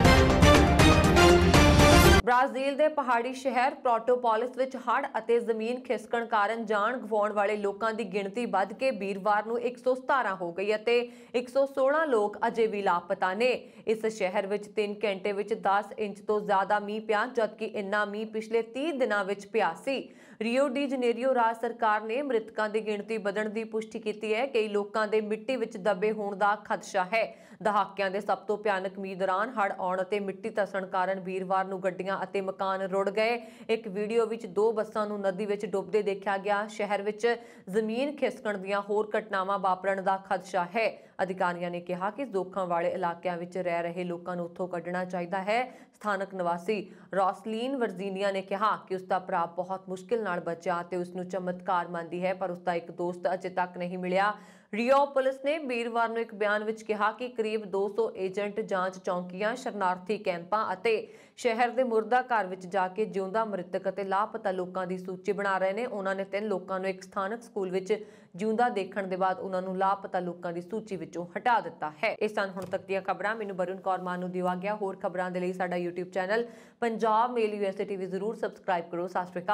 A: ਬ੍ਰਾਜ਼ੀਲ ਦੇ ਪਹਾੜੀ ਸ਼ਹਿਰ ਪ੍ਰੋਟੋਪੋਲਿਸ ਵਿੱਚ ਹੜ੍ਹ ਅਤੇ ਜ਼ਮੀਨ ਖਿਸਕਣ ਕਾਰਨ ਜਾਨ ਗਵਾਉਣ ਵਾਲੇ ਲੋਕਾਂ ਦੀ ਗਿਣਤੀ ਵੱਧ ਕੇ ਵੀਰਵਾਰ ਨੂੰ 117 ਹੋ ਗਈ ਅਤੇ 116 ਲੋਕ ਅਜੇ ਵੀ ਲਾਪਤਾ ਨੇ ਇਸ ਸ਼ਹਿਰ ਵਿੱਚ 3 ਘੰਟੇ ਵਿੱਚ 10 ਇੰਚ ਤੋਂ ਜ਼ਿਆਦਾ ਮੀਂਹ ਪਿਆ ਜਦਕਿ ਇੰਨਾ ਮੀਂਹ ਪਿਛਲੇ 30 ਦਿਨਾਂ ਵਿੱਚ ਪਿਆ ਸੀ ਰਿਓ ਡੀ ਜਨੇਰੀਓ ਰਾਜ ਸਰਕਾਰ ਨੇ ਮ੍ਰਿਤਕਾਂ ਦੀ ਗਿਣਤੀ ਵਧਣ ਦੀ ਪੁਸ਼ਟੀ ਕੀਤੀ ਹੈ ਕਈ ਲੋਕਾਂ ਦੇ ਮਿੱਟੀ ਵਿੱਚ ਦੱਬੇ ਹੋਣ ਦਾ ਖਦਸ਼ਾ ਹੈ ਦਹਾਕਿਆਂ ਦੇ ਸਭ ਤੋਂ ਭਿਆਨਕ ਮੀਂਹ ਦੌਰਾਨ ਹੜ੍ਹ ਆਉਣ ਅਤੇ ਮਿੱਟੀ ਧਸਣ ਕਾਰਨ ਵੀਰਵਾਰ ਨੂੰ ਗੱਡੀਆਂ ਅਤੇ ਮਕਾਨ ਰੁੜ ਗਏ ਇੱਕ ਵੀਡੀਓ ਵਿੱਚ ਦੋ ਬੱਸਾਂ ਨੂੰ ਨਦੀ ਵਿੱਚ ਡੁੱਬਦੇ ਦੇਖਿਆ ਗਿਆ ਸ਼ਹਿਰ ਵਿੱਚ ਜ਼ਮੀਨ ਖਿਸਕਣ ਦੀਆਂ ਹੋਰ ਘਟਨਾਵਾਂ ਵਾਪਰਨ ਦਾ ਖਦਸ਼ਾ ਹੈ ਅਧਿਕਾਰੀਆਂ ਨੇ ਕਿਹਾ ਕਿ ਦੋਖਾਂ ਵਾਲੇ ਇਲਾਕਿਆਂ ਵਿੱਚ ਰਹਿ ਰਹੇ ਲੋਕਾਂ ਨੂੰ ਉੱਥੋਂ ਕੱਢਣਾ ਚਾਹੀਦਾ ਹੈ ਸਥਾਨਕ ਨਿਵਾਸੀ ਰੌਸਲੀਨ ਵਰਜੀਨੀਆ ਨੇ ਕਿਹਾ ਕਿ ਉਸ ਦਾ ਭਰਾ ਬਹੁਤ ਮੁਸ਼ਕਿਲ ਨਾਲ ਬਚਿਆ ਤੇ ਉਸ ਨੂੰ ਚਮਤਕਾਰ ਮੰਨਦੀ ਹੈ ਪਰ ਉਸ ਦਾ ਇੱਕ ਦੋਸਤ ਅਜੇ ਤੱਕ ਨਹੀਂ ਮਿਲਿਆ ਰਿਓ ਪੁਲਿਸ ਨੇ ਵੀਰਵਾਰ ਨੂੰ ਇੱਕ ਬਿਆਨ ਵਿੱਚ ਕਿਹਾ ਕਿ ਕਰੀਬ 200 ਏਜੰਟ ਜਾਂਚ ਚੌਂਕੀਆਂ ਸ਼ਰਨਾਰਥੀ ਕੈਂਪਾਂ ਅਤੇ ਸ਼ਹਿਰ ਦੇ ਮੁਰਦਾ ਘਰ ਵਿੱਚ ਜਾ ਕੇ ਜਿਉਂਦਾ ਮ੍ਰਿਤਕ ਅਤੇ ਲਾਪਤਾ ਲੋਕਾਂ ਦੀ ਸੂਚੀ ਬਣਾ ਰਹੇ ਨੇ ਉਹਨਾਂ ਨੇ ਤਿੰਨ ਲੋਕਾਂ ਨੂੰ ਇੱਕ ਸਥਾਨਕ ਸਕੂਲ ਵਿੱਚ ਜਿਉਂਦਾ ਦੇਖਣ ਦੇ ਬਾਅਦ ਉਹਨਾਂ ਨੂੰ ਲਾਪਤਾ ਲੋਕਾਂ ਦੀ ਸੂਚੀ ਵਿੱਚੋਂ ਹਟਾ ਦਿੱਤਾ ਹੈ ਇਸ ਤਰ੍ਹਾਂ ਹੁਣ ਤੱਕ ਦੀਆਂ ਖਬਰਾਂ ਮੈਨੂੰ ਬਰੁਨ ਕੌਰ ਮਾਨ ਨੂੰ ਦਿਵਾ ਗਿਆ ਹੋਰ ਖਬਰਾਂ ਦੇ ਲਈ ਸਾਡਾ YouTube channel Punjab mail US TV ਜ਼ਰੂਰ ਸਬਸਕ੍ਰਾਈਬ ਕਰੋ ਸਤਿ